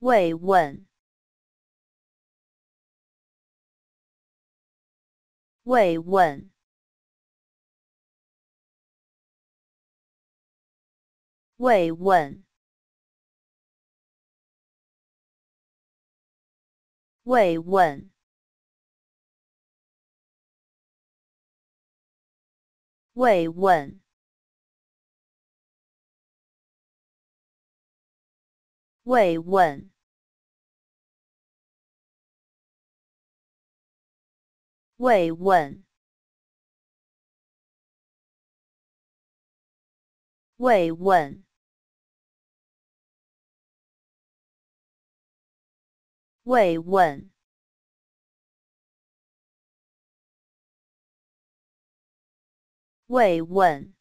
慰问，慰问，慰问，慰问，慰问。慰问，慰问，慰问，慰问，慰问。